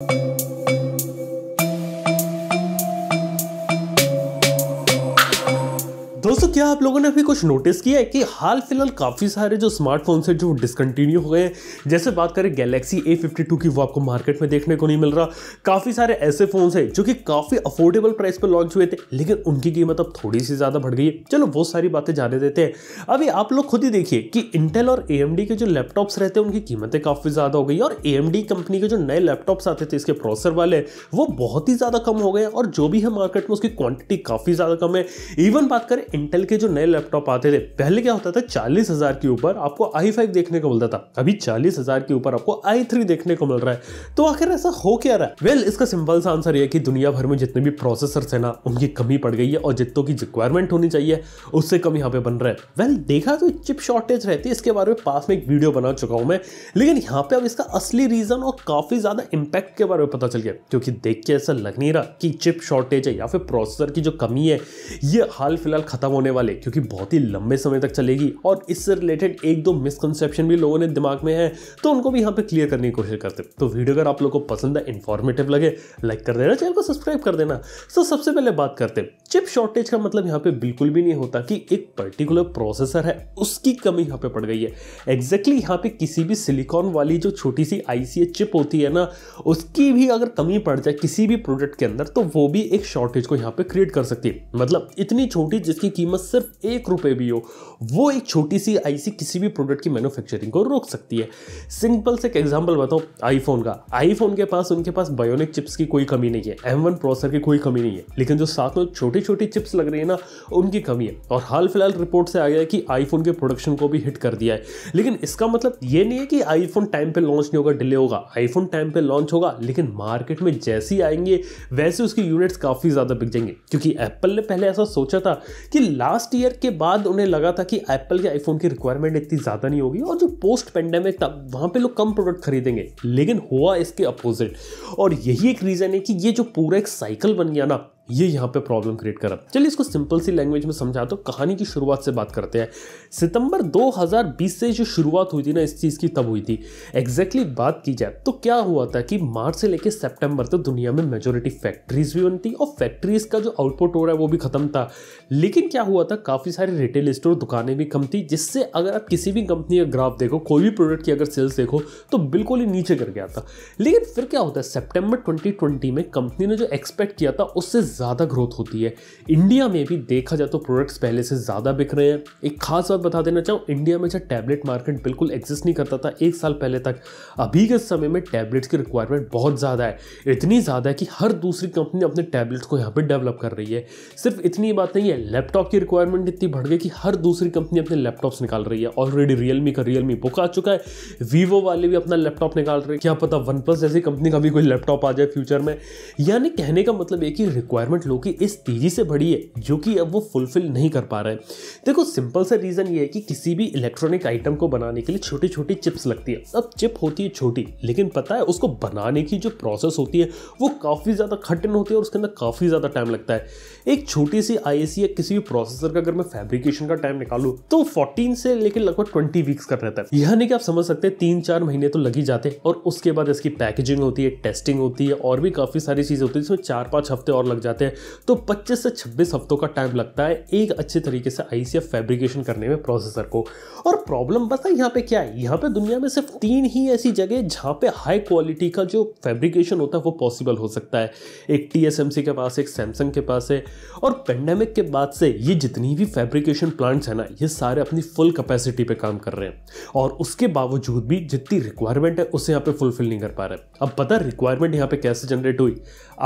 Música दोस्तों क्या आप लोगों ने अभी कुछ नोटिस किया है कि हाल फिलहाल काफ़ी सारे जो स्मार्टफोन हैं जो डिसकंटिन्यू हो गए हैं जैसे बात करें गैलेक्सी ए फिफ्टी टू की वो आपको मार्केट में देखने को नहीं मिल रहा काफ़ी सारे ऐसे फ़ोन्स हैं जो कि काफ़ी अफोर्डेबल प्राइस पर लॉन्च हुए थे लेकिन उनकी कीमत अब थोड़ी सी ज़्यादा बढ़ गई है चलो वो सारी बातें जाने देते हैं अभी आप लोग खुद ही देखिए कि इंटेल और ए के जो लैपटॉप्स रहते हैं उनकी कीमतें काफ़ी ज़्यादा हो गई और ए कंपनी के जो नए लैपटॉप्स आते थे इसके प्रोसेसर वाले वो बहुत ही ज़्यादा कम हो गए और जो भी है मार्केट में उसकी क्वान्टिटी काफ़ी ज़्यादा कम है इवन बात करें इंटेल एप्पल के जो नए लैपटॉप आते थे पहले क्या होता था चालीस हज़ार के ऊपर आपको आई फाइव देखने को मिलता था अभी चालीस हज़ार के ऊपर आपको आई थ्री देखने को मिल रहा है तो आखिर ऐसा हो क्या रहा है वेल इसका सिंपल सा आंसर यह कि दुनिया भर में जितने भी प्रोसेसर है ना उनकी कमी पड़ गई है और जितों की रिक्वायरमेंट होनी चाहिए उससे कम यहाँ पे बन रहा है वेल देखा तो चिप शॉर्टेज रहती है इसके बारे में पास में एक वीडियो बना चुका हूँ मैं लेकिन यहाँ पे अब इसका असली रीज़न और काफ़ी ज़्यादा इंपैक्ट के बारे में पता चल गया क्योंकि देख के ऐसा लग नहीं रहा कि चिप शॉर्टेज है या फिर प्रोसेसर की जो कमी है ये हाल फिलहाल खत्म होने होने वाले क्योंकि बहुत ही लंबे समय तक चलेगी और इससे रिलेटेड एक दो मिसकनसेप्शन भी लोगों ने दिमाग में है तो उनको भी यहाँ पे क्लियर करने की कोशिश करते तो वीडियो अगर आप लोग को पसंद है इन्फॉर्मेटिव लगे लाइक कर देना चैनल को सब्सक्राइब कर देना तो सबसे पहले बात करते चिप शॉर्टेज का मतलब यहाँ पे बिल्कुल भी नहीं होता कि एक पर्टिकुलर प्रोसेसर है उसकी कमी यहाँ पे पड़ गई है एग्जैक्टली यहाँ पे किसी भी सिलिकॉन वाली जो छोटी सी आई चिप होती है ना उसकी भी अगर कमी पड़ जाए किसी भी प्रोडक्ट के अंदर तो वो भी एक शॉर्टेज को यहाँ पे क्रिएट कर सकती है मतलब इतनी छोटी जिसकी कीमत कीमत सिर्फ एक रुपये भी हो वो एक छोटी सी आईसी किसी भी प्रोडक्ट की मैन्युफैक्चरिंग को रोक सकती है सिंपल से एक एग्जाम्पल बताओ आईफोन का आईफोन के पास उनके पास बायोनिक चिप्स की कोई कमी नहीं है एम प्रोसेसर की कोई कमी नहीं है लेकिन जो साथ में छोटी छोटी चिप्स लग रही है ना उनकी कमी है और हाल फिलहाल रिपोर्ट से आ गया है कि आईफोन के प्रोडक्शन को भी हिट कर दिया है लेकिन इसका मतलब ये नहीं है कि आईफोन टाइम पर लॉन्च नहीं होगा डिले होगा आईफोन टाइम पर लॉन्च होगा लेकिन मार्केट में जैसे ही आएंगे वैसे उसकी यूनिट्स काफ़ी ज़्यादा बिक जाएंगे क्योंकि एप्पल ने पहले ऐसा सोचा था कि लास्ट ईयर के बाद उन्हें लगा था कि एप्पल के आईफोन की रिक्वायरमेंट इतनी ज़्यादा नहीं होगी और जो पोस्ट पेंडेमिक था वहाँ पे लोग कम प्रोडक्ट खरीदेंगे लेकिन हुआ इसके अपोजिट और यही एक रीज़न है कि ये जो पूरा एक साइकिल बन गया ना ये यहाँ पे प्रॉब्लम क्रिएट करा चलिए इसको सिंपल सी लैंग्वेज में समझा तो कहानी की शुरुआत से बात करते हैं सितंबर 2020 से जो शुरुआत हुई थी ना इस चीज़ की तब हुई थी एग्जैक्टली exactly बात की जाए तो क्या हुआ था कि मार्च से लेकर सितंबर तक तो दुनिया में मेजोरिटी फैक्ट्रीज भी बनती और फैक्ट्रीज का जो आउटपुट हो रहा है वो भी खत्म था लेकिन क्या हुआ था काफ़ी सारे रिटेल स्टोर दुकानें भी कम थी जिससे अगर आप किसी भी कंपनी का ग्राफ देखो कोई भी प्रोडक्ट की अगर सेल्स देखो तो बिल्कुल ही नीचे कर गया था लेकिन फिर क्या होता है सेप्टेम्बर ट्वेंटी में कंपनी ने जो एक्सपेक्ट किया था उससे ज़्यादा ग्रोथ होती है इंडिया में भी देखा जाए तो प्रोडक्ट्स पहले से ज़्यादा बिक रहे हैं एक खास बात बता देना चाहूँ इंडिया में जब टैबलेट मार्केट बिल्कुल एग्जिस्ट नहीं करता था एक साल पहले तक अभी के समय में टैबलेट्स की रिक्वायरमेंट बहुत ज़्यादा है इतनी ज़्यादा है कि हर दूसरी कंपनी अपने टैबलेट्स को यहाँ पर डेवलप कर रही है सिर्फ इतनी बात नहीं है लैपटॉप की रिक्वायरमेंट इतनी बढ़ गई कि हर दूसरी कंपनी अपने लैपटॉप्स निकाल रही है ऑलरेडी रियलमी का रियलमी बुक आ चुका है वीवो वाले भी अपना लैपटॉप निकाल रहे हैं क्या पता वन प्लस जैसी कंपनी का भी कोई लैपटॉप आ जाए फ्यूचर में यानी कहने का मतलब एक ही रिक्वायरमेंट लोगों की इस तेज़ी से बढ़ी है जो कि अब वो फुलफिल नहीं कर पा रहे हैं देखो सिंपल सा रीज़न ये है कि किसी भी इलेक्ट्रॉनिक आइटम को बनाने के लिए छोटी छोटी चिप्स लगती है अब चिप होती है छोटी लेकिन पता है उसको बनाने की जो प्रोसेस होती है वो काफ़ी ज़्यादा खटिन होती है और उसके अंदर काफ़ी ज़्यादा टाइम लगता है एक छोटी सी आई या किसी भी प्रोसेसर का अगर मैं फैब्रिकेशन का टाइम निकालू तो फोर्टीन से लेकिन लगभग ट्वेंटी वीक्स का रहता है यानी कि आप समझ सकते हैं तीन चार महीने तो लग ही जाते हैं और उसके बाद इसकी पैकेजिंग होती है टेस्टिंग होती है और भी काफ़ी सारी चीज़ें होती है जिसमें चार पांच हफ्ते और लग जाते जाते हैं तो 25 से 26 हफ्तों का टाइम लगता है एक अच्छे तरीके से आई फैब्रिकेशन करने में प्रोसेसर को और प्रॉब्लम बस है यहाँ पे क्या है यहाँ पे दुनिया में सिर्फ तीन ही ऐसी जगह जहाँ पे हाई क्वालिटी का जो फैब्रिकेशन होता है वो पॉसिबल हो सकता है एक टी के पास एक सैमसंग के पास है और पेंडेमिक के बाद से ये जितनी भी फैब्रिकेशन प्लांट्स हैं ना ये सारे अपनी फुल कैपेसिटी पे काम कर रहे हैं और उसके बावजूद भी जितनी रिक्वायरमेंट है उसे यहाँ पे फुलफिल नहीं कर पा रहे अब पता रिक्वायरमेंट यहाँ पे कैसे जनरेट हुई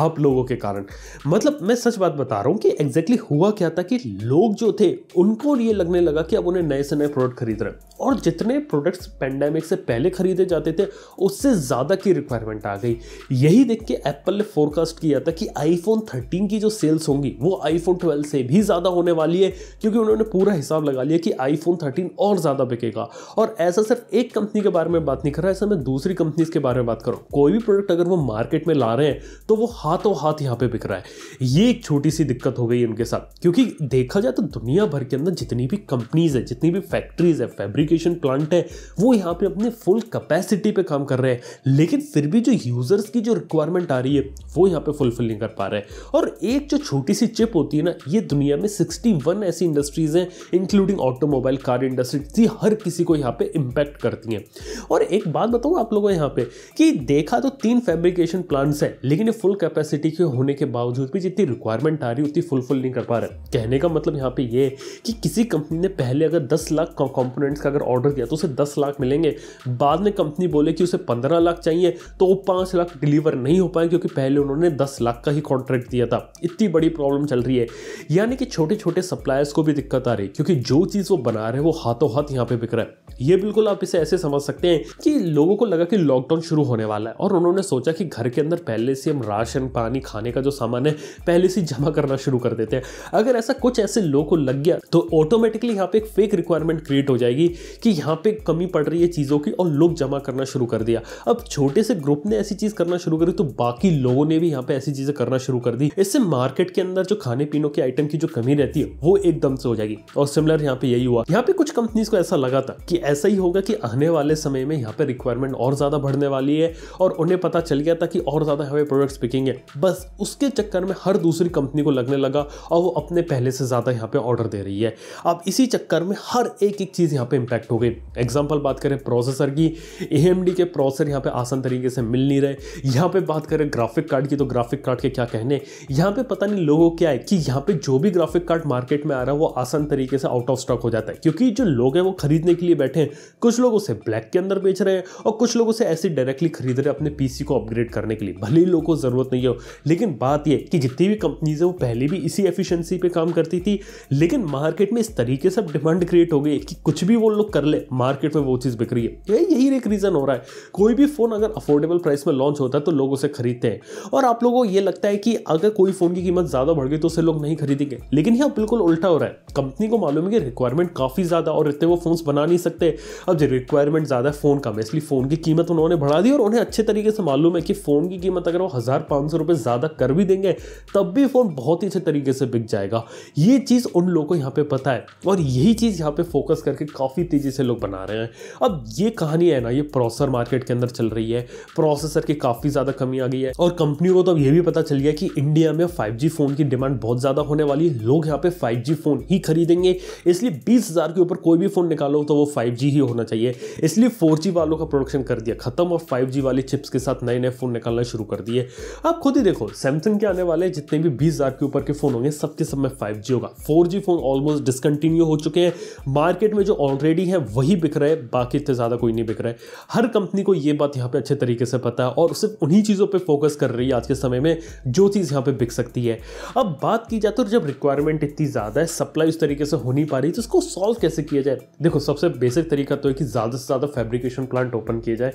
आप लोगों के कारण मतलब मैं सच बात बता रहा हूँ कि एग्जैक्टली exactly हुआ क्या था कि लोग जो थे उनको ये लगने लगा कि अब उन्हें नए से नए प्रोडक्ट खरीद रहे हैं और जितने प्रोडक्ट्स पैंडेमिक से पहले खरीदे जाते थे उससे ज़्यादा की रिक्वायरमेंट आ गई यही देख के एप्पल ने फोरकास्ट किया था कि आईफोन थर्टीन की जो सेल्स होंगी वो आईफोन ट्वेल्व से भी ज़्यादा होने वाली है क्योंकि उन्होंने पूरा हिसाब लगा लिया कि आईफोन थर्टीन और ज़्यादा बिकेगा और ऐसा सिर्फ एक कंपनी के बारे में बात नहीं कर रहा ऐसा मैं दूसरी कंपनीज के बारे में बात कर रहा हूँ कोई भी प्रोडक्ट अगर वो मार्केट में ला रहे हैं तो वो हाथों हाथ यहाँ पे बिक रहा है ये एक छोटी सी दिक्कत हो गई उनके साथ क्योंकि देखा जाए तो दुनिया भर के अंदर जितनी भी कंपनीज है जितनी भी फैक्ट्रीज है फैब्रिकेशन प्लांट है वो यहाँ पे अपने फुल कैपेसिटी पे काम कर रहे हैं लेकिन फिर भी जो यूज़र्स की जो रिक्वायरमेंट आ रही है वो यहाँ पे फुलफिल नहीं कर पा रहे और एक जो छोटी सी चिप होती है ना ये दुनिया में सिक्सटी ऐसी इंडस्ट्रीज़ हैं इंक्लूडिंग ऑटोमोबाइल कार इंडस्ट्री हर किसी को यहाँ पे इम्पैक्ट करती हैं और एक बात बताऊँ आप लोगों यहाँ पे कि देखा तो तीन फैब्रिकेशन प्लांट्स हैं लेकिन ये फुल कैपेसिटी के होने के बावजूद भी जितनी रिक्वायरमेंट आ रही उतनी फुलफिल नहीं कर पा रहे कहने का मतलब यहाँ पे ये कि किसी कंपनी ने पहले अगर दस लाख कंपोनेंट्स का अगर ऑर्डर दिया तो उसे दस लाख मिलेंगे बाद में कंपनी बोले कि उसे पंद्रह लाख चाहिए तो वो पाँच लाख डिलीवर नहीं हो पाए क्योंकि पहले उन्होंने दस लाख का ही कॉन्ट्रैक्ट दिया था इतनी बड़ी प्रॉब्लम चल रही है यानी कि छोटे छोटे सप्लायर्स को भी दिक्कत आ रही है क्योंकि जो चीज़ वो बना रहे हैं वो हाथों हाथ यहाँ पे बिक रहा है ये बिल्कुल आप इसे ऐसे समझ सकते हैं कि लोगों को लगा कि लॉकडाउन शुरू होने वाला है और उन्होंने सोचा कि घर के अंदर पहले से हम राशन पानी खाने का जो सामान है पहले से जमा करना शुरू कर देते हैं अगर ऐसा कुछ ऐसे लोग को लग गया तो ऑटोमेटिकली यहाँ पे एक फेक रिक्वायरमेंट क्रिएट हो जाएगी कि यहाँ पे कमी पड़ रही है चीज़ों की और लोग जमा करना शुरू कर दिया अब छोटे से ग्रुप ने ऐसी चीज़ करना शुरू करी तो बाकी लोगों ने भी यहाँ पे ऐसी चीज़ें करना शुरू कर दी इससे मार्केट के अंदर जो खाने पीने के आइटम की जो कमी रहती है वो एकदम से हो जाएगी और सिमिलर यहाँ पे यही हुआ यहाँ पे कुछ कंपनीज को ऐसा लगा था कि ऐसा ही होगा कि आने वाले समय में यहाँ पे रिक्वायरमेंट और ज़्यादा बढ़ने वाली है और उन्हें पता चल गया था कि और ज़्यादा हमें प्रोडक्ट्स बिकेंगे बस उसके चक्कर में में हर दूसरी कंपनी को लगने लगा और वो अपने पहले से ज़्यादा यहाँ पे ऑर्डर दे रही है अब इसी चक्कर में हर एक एक चीज़ यहाँ पे इम्पैक्ट हो गई एग्जाम्पल बात करें प्रोसेसर की ए के प्रोसेसर यहाँ पे आसान तरीके से मिल नहीं रहे यहाँ पे बात करें ग्राफिक कार्ड की तो ग्राफिक कार्ड के क्या कहने यहाँ पे पता नहीं लोगों क्या है कि यहाँ पे जो भी ग्राफिक कार्ड मार्केट में आ रहा है वो आसान तरीके से आउट ऑफ स्टॉक हो जाता है क्योंकि जो लोग हैं वो खरीदने के लिए बैठे हैं कुछ लोग उसे ब्लैक के अंदर बेच रहे हैं और कुछ लोग उसे ऐसे डायरेक्टली खरीद रहे हैं अपने पीसी को अपग्रेड करने के लिए भले ही लोगों को ज़रूरत नहीं हो लेकिन बात यह कि जितनी भी कंपनीज है वो पहले भी इसी एफिशिएंसी पे काम करती थी लेकिन मार्केट में इस तरीके से डिमांड क्रिएट हो गई कि कुछ भी वो लोग कर ले मार्केट में वो चीज़ बिक रही है यही एक रीज़न हो रहा है कोई भी फ़ोन अगर अफोर्डेबल प्राइस में लॉन्च होता है तो लोग उसे खरीदते हैं और आप लोगों को ये लगता है कि अगर कोई फ़ोन की कीमत ज़्यादा बढ़ गई तो उसे लोग नहीं खरीदेंगे लेकिन यहाँ बिल्कुल उल्टा हो रहा है कंपनी को मालूम है कि रिक्वायरमेंट काफ़ी ज़्यादा और इतने वो फ़ोन बना नहीं सकते अब जो रिक्वायरमेंट ज़्यादा है फ़ोन कम है इसलिए फ़ोन की कीमत उन्होंने बढ़ा दी और उन्हें अच्छे तरीके से मालूम है कि फ़ोन की कीमत अगर वो हज़ार पाँच सौ रुपये ज़्यादा कर भी देंगे तब भी फ़ोन बहुत ही अच्छे तरीके से बिक जाएगा ये चीज़ उन लोगों को यहाँ पे पता है और यही चीज़ यहाँ पे फोकस करके काफ़ी तेज़ी से लोग बना रहे हैं अब ये कहानी है ना ये प्रोसेसर मार्केट के अंदर चल रही है प्रोसेसर की काफ़ी ज़्यादा कमी आ गई है और कंपनी को तो अब ये भी पता चल गया कि इंडिया में फाइव फ़ोन की डिमांड बहुत ज़्यादा होने वाली है लोग यहाँ पे फाइव फ़ोन ही खरीदेंगे इसलिए बीस के ऊपर कोई भी फ़ोन निकालो तो वो फाइव ही होना चाहिए इसलिए फोर वालों का प्रोडक्शन कर दिया खत्म और फाइव वाली चिप्स के साथ नए नए फ़ोन निकालना शुरू कर दिए आप खुद ही देखो सैमसंग के आने वाले वाले जितने भी बीस हज़ार के ऊपर के फ़ोन होंगे सबके सब में फाइव जी होगा four G phone almost discontinue हो चुके हैं मार्केट में जो ऑलरेडी है वही बिक रहे हैं बाकी इतने ज़्यादा कोई नहीं बिक रहा है हर कंपनी को ये बात यहाँ पे अच्छे तरीके से पता है और सिर्फ उन्हीं चीज़ों पर फोकस कर रही है आज के समय में जो चीज़ यहाँ पर बिक सकती है अब बात की जाए तो जब रिक्वायरमेंट इतनी ज़्यादा है सप्लाई उस तरीके से हो नहीं पा रही तो उसको सॉल्व कैसे किया जाए देखो सबसे बेसिक तरीका तो है कि ज़्यादा से ज़्यादा फैब्रिकेशन प्लांट ओपन किया जाए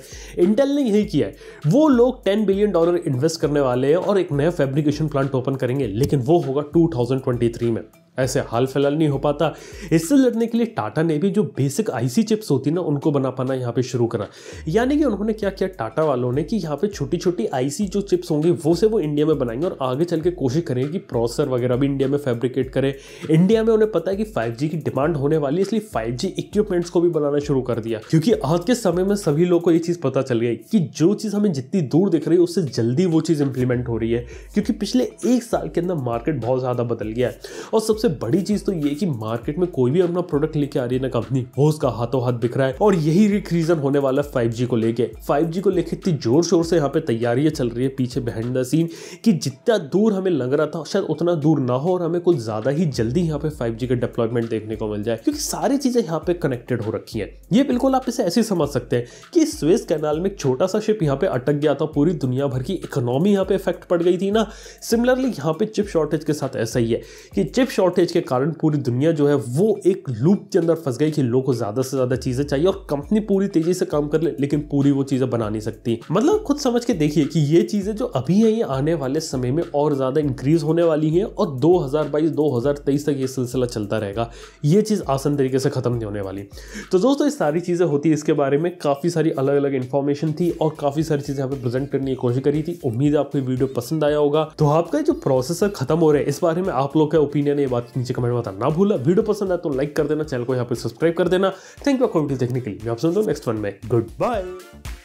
इंटेल ने यही किया है वो लोग टेन बिलियन डॉलर इन्वेस्ट करने वाले हैं और एक नया फैब्रिकेशन प्लांट ओपन करेंगे लेकिन वो होगा 2023 में ऐसे हाल फिलहाल नहीं हो पाता इससे लड़ने के लिए टाटा ने भी जो बेसिक आईसी चिप्स होती ना उनको बना पाना यहाँ पे शुरू करा यानी कि उन्होंने क्या किया टाटा वालों ने कि यहाँ पे छोटी छोटी आईसी जो चिप्स होंगी वो से वो इंडिया में बनाएंगे और आगे चल के कोशिश करेंगे कि प्रोसेसर वगैरह भी इंडिया में फैब्रिकेट करें इंडिया में उन्हें पता है कि फाइव की डिमांड होने वाली है इसलिए फाइव इक्विपमेंट्स को भी बनाना शुरू कर दिया क्योंकि आज के समय में सभी लोग को ये चीज़ पता चल गई कि जो चीज़ हमें जितनी दूर दिख रही है उससे जल्दी वो चीज़ इंप्लीमेंट हो रही है क्योंकि पिछले एक साल के अंदर मार्केट बहुत ज़्यादा बदल गया है और सबसे सबसे बड़ी चीज तो ये कि मार्केट में कोई भी अपना प्रोडक्ट लेके आ रही है ना कंपनी वो उसका हाथों हाथ बिक रहा है और यही एक रीजन होने वाला है फाइव को लेके फाइव को लेके इतनी जोर शोर से यहाँ पे तैयारियां चल रही है पीछे बहन द सीन कि जितना दूर हमें लग रहा था शायद उतना दूर ना हो और हमें कुछ ज्यादा ही जल्दी यहाँ पे फाइव का डिप्लॉयमेंट देखने को मिल जाए क्योंकि सारी चीजें यहाँ पे कनेक्टेड हो रखी है ये बिल्कुल आप इसे ऐसे समझ सकते हैं कि स्विस कैनाल में छोटा सा शिप यहाँ पे अटक गया था पूरी दुनिया भर की इकोनॉमी यहाँ पे इफेक्ट पड़ गई थी ना सिमिलरली यहाँ पे चिप शॉर्टेज के साथ ऐसा ही है कि चिप शॉर्टेज शॉर्टेज के कारण पूरी दुनिया जो है वो एक लूप के अंदर फंस गई कि लोगों को ज़्यादा से ज़्यादा चीज़ें चाहिए और कंपनी पूरी तेज़ी से काम कर ले, लेकिन पूरी वो चीज़ें बना नहीं सकती मतलब खुद समझ के देखिए कि ये चीज़ें जो अभी है ये आने वाले समय में और ज़्यादा इंक्रीज होने वाली है और दो हजार तक ये सिलसिला चलता रहेगा ये चीज़ आसान तरीके से ख़त्म नहीं होने वाली तो दोस्तों ये सारी चीज़ें होती है इसके बारे में काफ़ी सारी अलग अलग इन्फॉर्मेशन थी और काफ़ी सारी चीज़ें यहाँ पे प्रेजेंट करने की कोशिश करी थी उम्मीद है आपको वीडियो पसंद आया होगा तो आपका जो प्रोसेसर खत्म हो रहा है इस बारे में आप लोग का ओपिनियन ये बात नीचे कमेंट बताना ना भूला वीडियो पसंद आए तो लाइक कर देना चैनल को यहाँ पर सब्सक्राइब कर देना थैंक यू अकाउंट देखने के लिए आप सुनता हूँ नेक्स्ट वन में गुड बाय